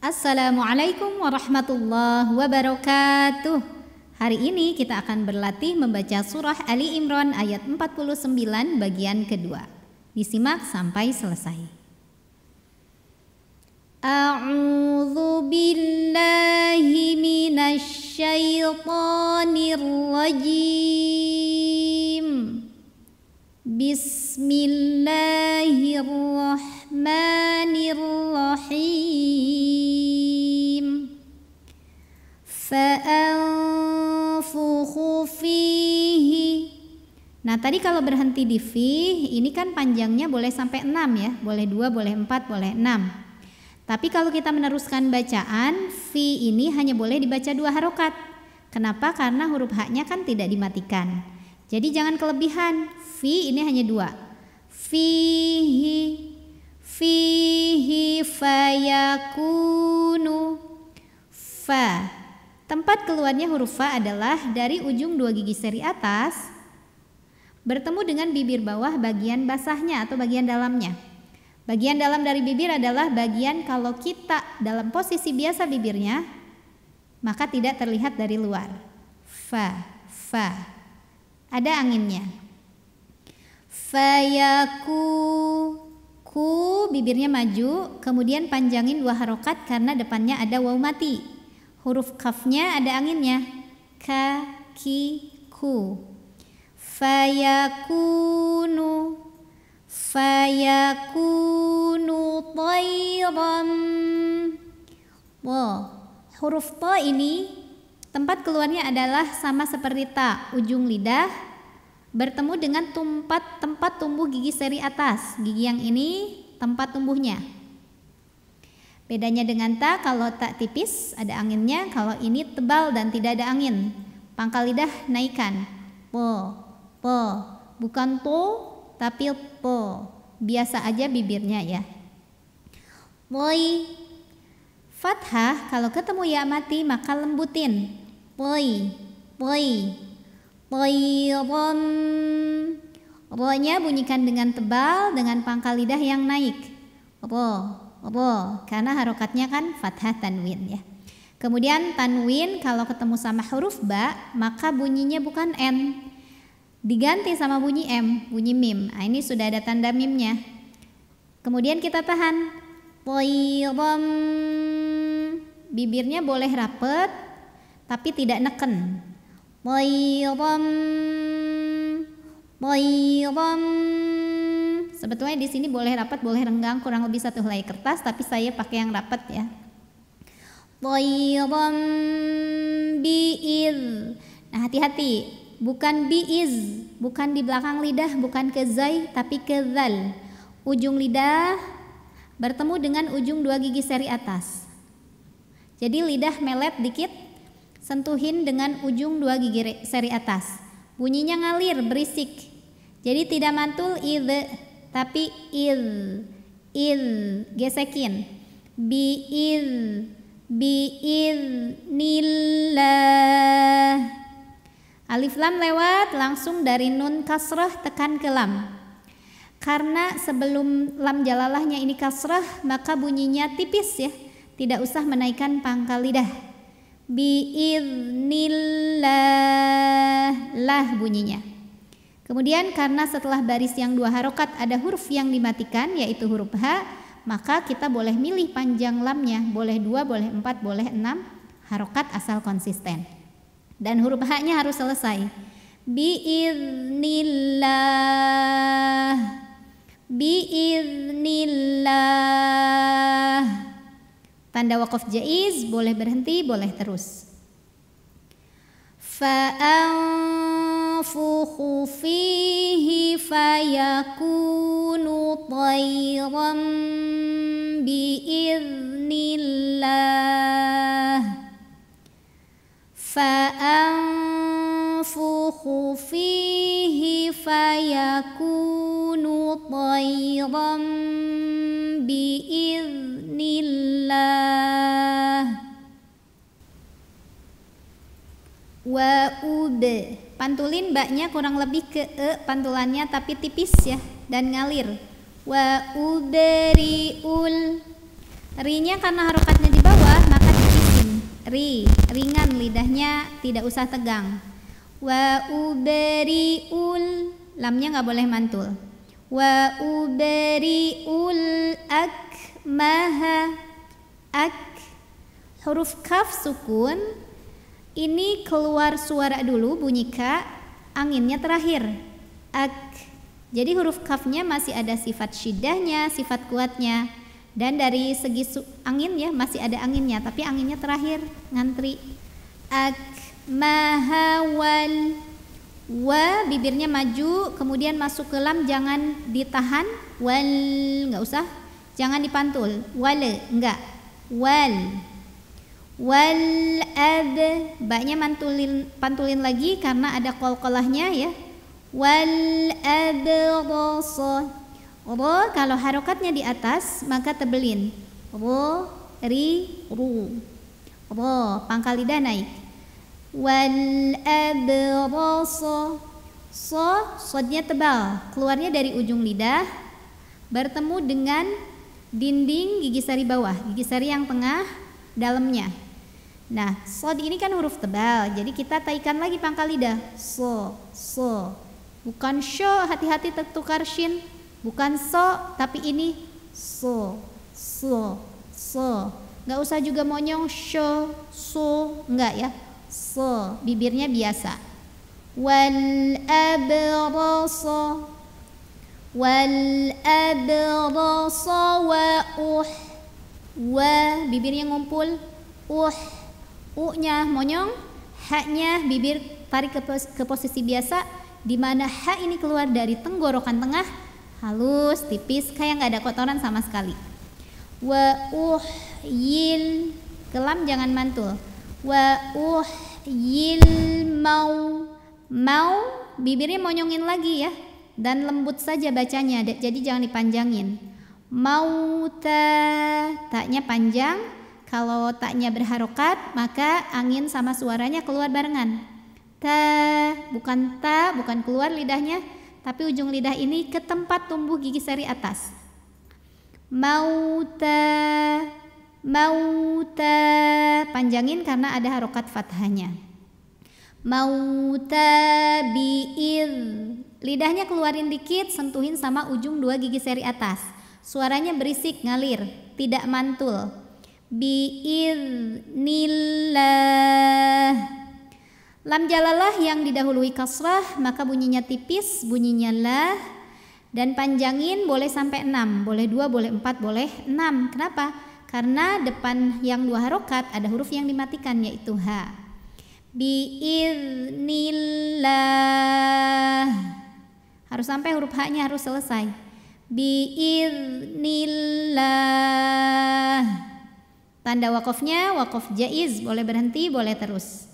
Assalamualaikum warahmatullahi wabarakatuh. Hari ini kita akan berlatih membaca surah Ali Imran ayat 49 bagian kedua. Disimak sampai selesai. A'udzu billahi minasy shaytanir rajim. Bismillahirrahmanirrahim. الرحمن الرحيم فأنفخ فيه Nah tadi kalau berhenti di fi ini kan panjangnya boleh sampai 6 ya Boleh 2, boleh 4, boleh 6 Tapi kalau kita meneruskan bacaan fi ini hanya boleh dibaca dua harokat Kenapa? Karena huruf haknya kan tidak dimatikan Jadi jangan kelebihan fi ini hanya dua Fihi fihi fayakunu fa tempat keluarnya huruf fa adalah dari ujung dua gigi seri atas bertemu dengan bibir bawah bagian basahnya atau bagian dalamnya bagian dalam dari bibir adalah bagian kalau kita dalam posisi biasa bibirnya maka tidak terlihat dari luar fa fa ada anginnya fayaku Ku bibirnya maju, kemudian panjangin dua harokat karena depannya ada waw mati. Huruf kafnya ada anginnya. Ka, ki, ku. Fayakunu fayakunu tayram. Wow, huruf to ini tempat keluarnya adalah sama seperti ta, ujung lidah bertemu dengan tempat tempat tumbuh gigi seri atas. Gigi yang ini tempat tumbuhnya. Bedanya dengan tak kalau tak tipis ada anginnya, kalau ini tebal dan tidak ada angin. Pangkal lidah naikkan. Po, po. Bukan to tapi po. Biasa aja bibirnya ya. Woi. Fathah kalau ketemu ya mati maka lembutin. Woi, woi. Tayram. Ronya bunyikan dengan tebal dengan pangkal lidah yang naik. Ro, ro, karena harokatnya kan fathah tanwin ya. Kemudian tanwin kalau ketemu sama huruf ba maka bunyinya bukan n. Diganti sama bunyi m, bunyi mim. Nah, ini sudah ada tanda mimnya. Kemudian kita tahan. Tayram. Bibirnya boleh rapet tapi tidak neken. Boirom, boirom. Sebetulnya di sini boleh rapat, boleh renggang, kurang lebih satu helai kertas, tapi saya pakai yang rapat ya. Boirom biir. Nah hati-hati, bukan biiz, bukan di belakang lidah, bukan ke zai, tapi ke zal. Ujung lidah bertemu dengan ujung dua gigi seri atas. Jadi lidah melet dikit, Sentuhin dengan ujung dua gigi seri atas. Bunyinya ngalir, berisik. Jadi tidak mantul id, tapi il il gesekin. Bi id, bi Alif lam lewat langsung dari nun kasrah tekan ke lam. Karena sebelum lam jalalahnya ini kasrah, maka bunyinya tipis ya. Tidak usah menaikkan pangkal lidah biiznillah lah bunyinya kemudian karena setelah baris yang dua harokat ada huruf yang dimatikan yaitu huruf H maka kita boleh milih panjang lamnya boleh dua boleh empat boleh enam harokat asal konsisten dan huruf H nya harus selesai biiznillah biiznillah Tanda wakaf jaiz boleh berhenti, boleh terus. فأنفخ فيه فيكون طيرا بإذن الله فأنفخ فيه tayram طيرا dunillah wa Pantulin baknya kurang lebih ke e pantulannya tapi tipis ya dan ngalir riul Rinya karena harokatnya di bawah maka tipisin Ri, ringan lidahnya tidak usah tegang riul Lamnya nggak boleh mantul Wauberiul ak maha, ak. Huruf kaf sukun ini keluar suara dulu bunyi ka, anginnya terakhir. Ak. Jadi huruf kafnya masih ada sifat syidahnya, sifat kuatnya. Dan dari segi angin ya masih ada anginnya, tapi anginnya terakhir ngantri. Ak mahawal wa bibirnya maju kemudian masuk ke lam jangan ditahan wal nggak usah Jangan dipantul. Wal, enggak. Wal. Wal ad. Baknya mantulin pantulin lagi karena ada kol-kolahnya ya. Wal adrasa. Ro kalau harokatnya di atas maka tebelin. Ro ri ru. Ro pangkal lidah naik. Wal adrasa. So, sodnya tebal, keluarnya dari ujung lidah bertemu dengan dinding gigi sari bawah, gigi sari yang tengah dalamnya. Nah, so di ini kan huruf tebal, jadi kita taikan lagi pangkal lidah. So, so. Bukan sho, hati-hati tertukar shin. Bukan so, tapi ini so, so, so. Gak usah juga monyong sho, so, enggak ya. So, bibirnya biasa. Wal abrasa wal-abrasa wa uh. bibirnya ngumpul uh u nya monyong h nya bibir tarik ke, pos ke posisi biasa di mana h ini keluar dari tenggorokan tengah halus tipis kayak nggak ada kotoran sama sekali wa uh yil kelam jangan mantul wa uh yil mau mau bibirnya monyongin lagi ya dan lembut saja bacanya jadi jangan dipanjangin mauta taknya panjang kalau taknya berharokat maka angin sama suaranya keluar barengan ta bukan ta bukan keluar lidahnya tapi ujung lidah ini ke tempat tumbuh gigi seri atas mauta mauta panjangin karena ada harokat fathahnya mauta bi'id Lidahnya keluarin dikit, sentuhin sama ujung dua gigi seri atas. Suaranya berisik, ngalir, tidak mantul. Bi'idnillah. Lam jalalah yang didahului kasrah, maka bunyinya tipis, bunyinya lah. Dan panjangin boleh sampai 6, boleh 2, boleh 4, boleh 6. Kenapa? Karena depan yang dua harokat ada huruf yang dimatikan yaitu h. Bi'idnillah. Harus sampai huruf H-nya harus selesai. Biiznillah. Tanda wakofnya wakof jaiz, boleh berhenti, boleh terus.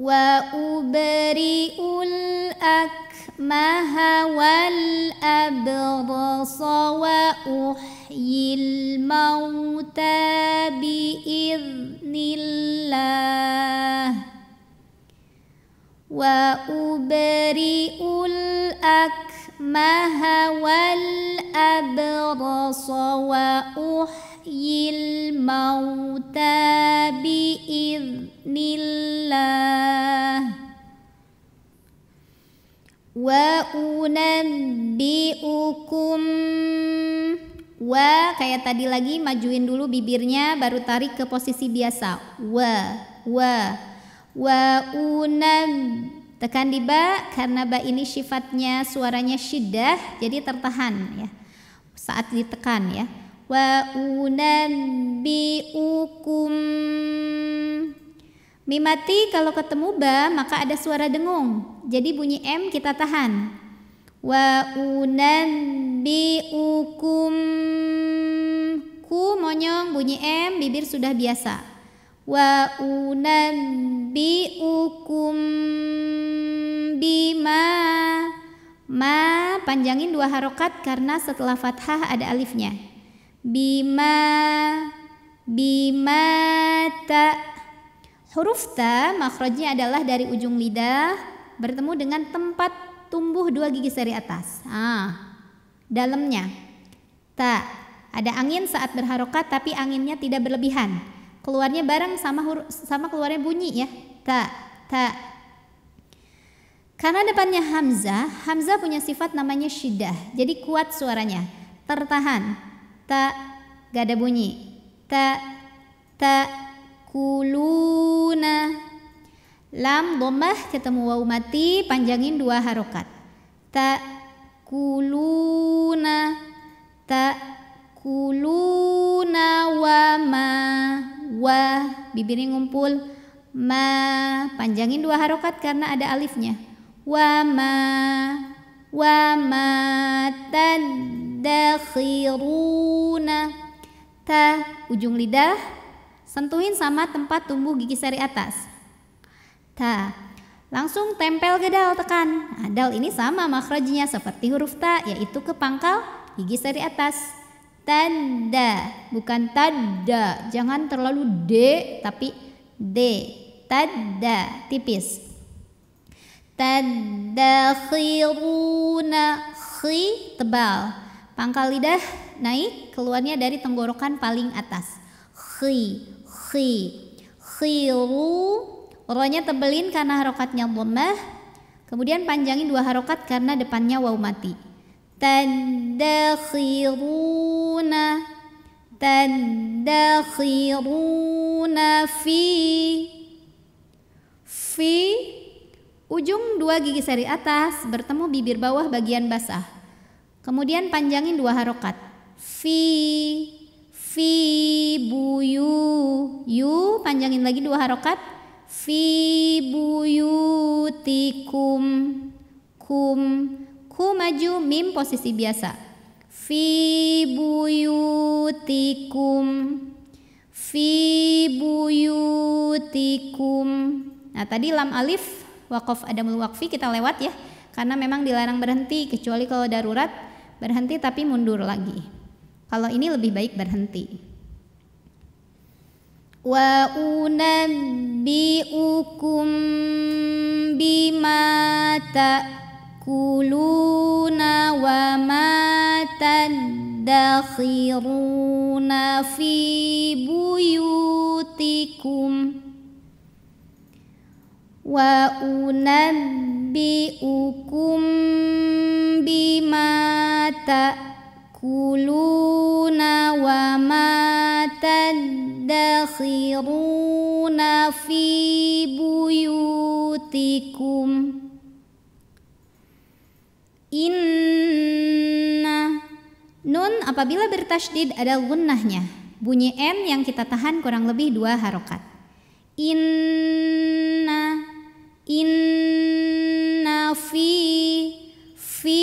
Wa ubriul akmaha wal abrasa wa uhyil mauta biiznillah wa ubri'ul akmaha wal abrasa wa uhyil mauta bi bi'idnillah wa unabbi'ukum wa kayak tadi lagi majuin dulu bibirnya baru tarik ke posisi biasa wa wa wa unab tekan di ba karena ba ini sifatnya suaranya syiddah jadi tertahan ya saat ditekan ya wa unabbiukum mimati kalau ketemu ba maka ada suara dengung jadi bunyi m kita tahan wa unabbiukum ku monyong bunyi m bibir sudah biasa wa ukum bima ma panjangin dua harokat karena setelah fathah ada alifnya bima bima ta huruf ta makrojnya adalah dari ujung lidah bertemu dengan tempat tumbuh dua gigi seri atas ah dalamnya ta ada angin saat berharokat tapi anginnya tidak berlebihan keluarnya barang sama huruf sama keluarnya bunyi ya ta ta karena depannya hamzah hamzah punya sifat namanya syidah jadi kuat suaranya tertahan ta gak ada bunyi ta ta kuluna lam domah ketemu waw mati panjangin dua harokat ta kuluna ta kuluna wama wa bibirnya ngumpul ma panjangin dua harokat karena ada alifnya wa ma wa ma tadakhiruna ta ujung lidah sentuhin sama tempat tumbuh gigi seri atas ta langsung tempel ke dal tekan nah, dal ini sama makhrajnya seperti huruf ta yaitu ke pangkal gigi seri atas tanda bukan tada jangan terlalu d tapi d tanda tipis tanda khiruna khi tebal pangkal lidah naik keluarnya dari tenggorokan paling atas khi khi khiru ronya tebelin karena harokatnya lemah kemudian panjangin dua harokat karena depannya waw mati tanda khiru tadakhiruna fi fi ujung dua gigi seri atas bertemu bibir bawah bagian basah kemudian panjangin dua harokat fi fi buyu yu panjangin lagi dua harokat fi buyutikum kum ku maju mim posisi biasa fi buyutikum fi buyutikum nah tadi lam alif ada adamul wakfi kita lewat ya karena memang dilarang berhenti kecuali kalau darurat berhenti tapi mundur lagi kalau ini lebih baik berhenti wa unabbiukum bima ta تأكلون وما تدخرون في بيوتكم وأنبئكم بما تأكلون وما تدخرون في بيوتكم Inna Nun apabila bertasydid ada gunnahnya Bunyi N yang kita tahan kurang lebih dua harokat Inna Inna fi Fi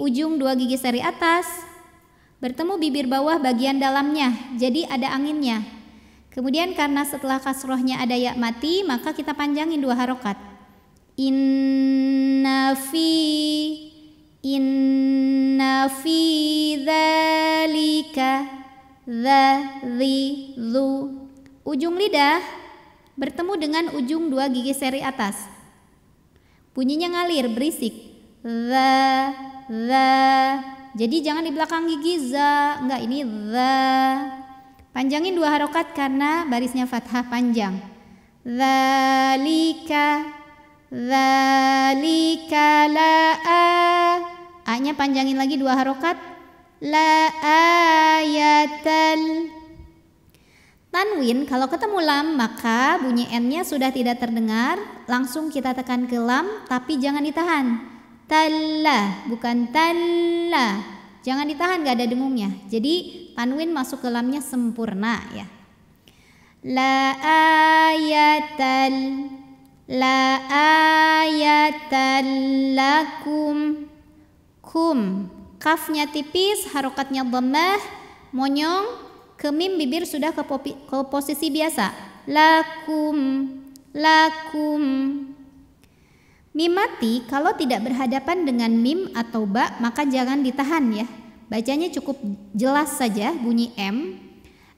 ujung dua gigi seri atas Bertemu bibir bawah bagian dalamnya Jadi ada anginnya Kemudian karena setelah kasrohnya ada ya mati Maka kita panjangin dua harokat Inna fi Inna fi dhalika dhi dhu Ujung lidah bertemu dengan ujung dua gigi seri atas Bunyinya ngalir, berisik Dha, dha Jadi jangan di belakang gigi za Enggak, ini dha Panjangin dua harokat karena barisnya fathah panjang Dhalika Dhalika la'ah A-nya panjangin lagi dua harokat. La ayatal. Tanwin kalau ketemu lam maka bunyi n-nya sudah tidak terdengar, langsung kita tekan ke lam tapi jangan ditahan. tala bukan tala Jangan ditahan gak ada dengungnya. Jadi tanwin masuk ke lamnya sempurna ya. La ayatal la ayatal lakum hum kafnya tipis harokatnya lemah, monyong kemim bibir sudah ke, popi, ke posisi biasa lakum lakum mim mati kalau tidak berhadapan dengan mim atau ba maka jangan ditahan ya bacanya cukup jelas saja bunyi m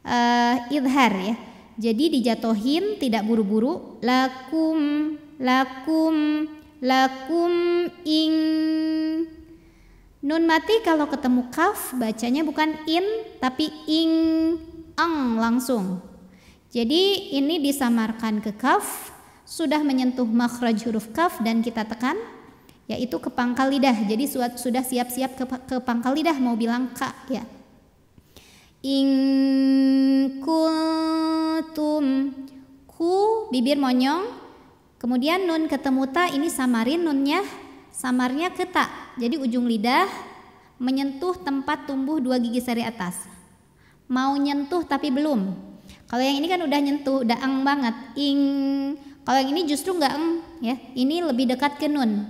uh, idhar ya jadi dijatuhin tidak buru-buru lakum lakum lakum ing Nun mati kalau ketemu kaf bacanya bukan in tapi ing ang langsung. Jadi ini disamarkan ke kaf sudah menyentuh makhraj huruf kaf dan kita tekan yaitu ke pangkal lidah. Jadi sudah siap-siap ke, ke pangkal lidah mau bilang ka ya. In kuntum ku bibir monyong kemudian nun ketemu ta ini samarin nunnya samarnya ke ta jadi ujung lidah menyentuh tempat tumbuh dua gigi seri atas. Mau nyentuh tapi belum. Kalau yang ini kan udah nyentuh, udah eng banget. Ing. Kalau yang ini justru nggak eng, ya. Ini lebih dekat ke nun.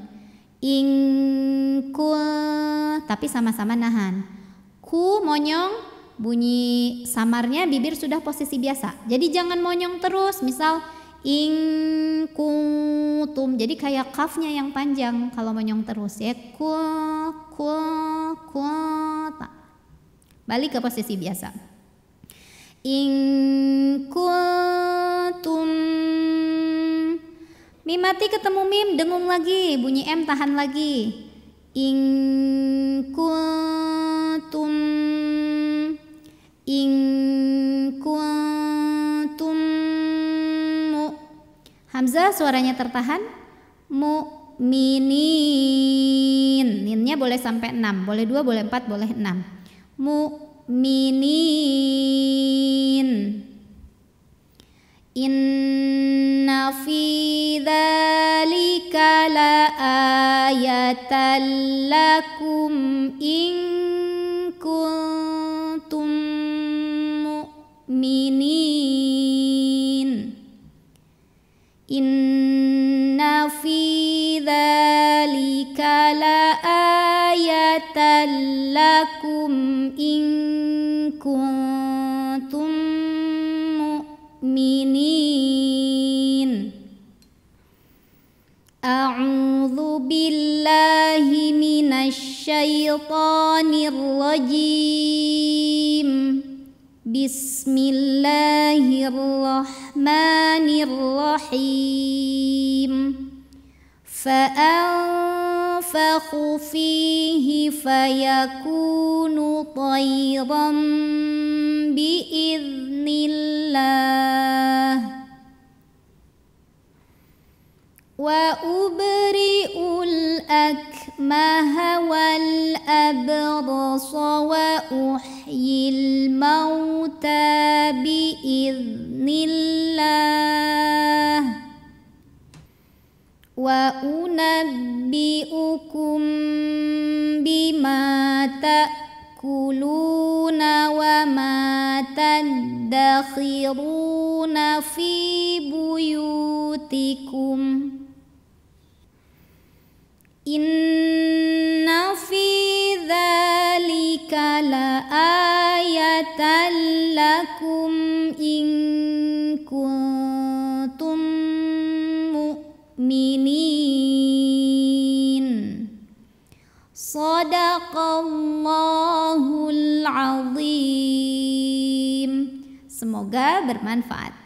Ing ku, tapi sama-sama nahan. Ku monyong bunyi samarnya bibir sudah posisi biasa. Jadi jangan monyong terus. Misal ing jadi kayak kafnya yang panjang kalau menyong terus ya ku ku ku tak balik ke posisi biasa ing kuntum mim mati ketemu mim dengung lagi bunyi m tahan lagi ing kuntum Hamzah suaranya tertahan mu'minin. Ninnya boleh sampai 6, boleh 2, boleh 4, boleh 6. Mu'minin. Inna fi dhalika la ayatan lakum in kuntum mu'minin. إن في ذلك لآية لكم إن كنتم مؤمنين أعوذ بالله من الشيطان الرجيم بسم الله الرحمن الرحمن الرحيم فأنفخ فيه فيكون طيرا بإذن الله وأبرئ الأكمام ما هوى الأبرص وأحيي الموتى بإذن الله وأنبئكم بما تأكلون وما تدخرون في بيوتكم Inna fi la laayatan lakum in kuntum mu'minin. Sadaqallahul azim. Semoga bermanfaat.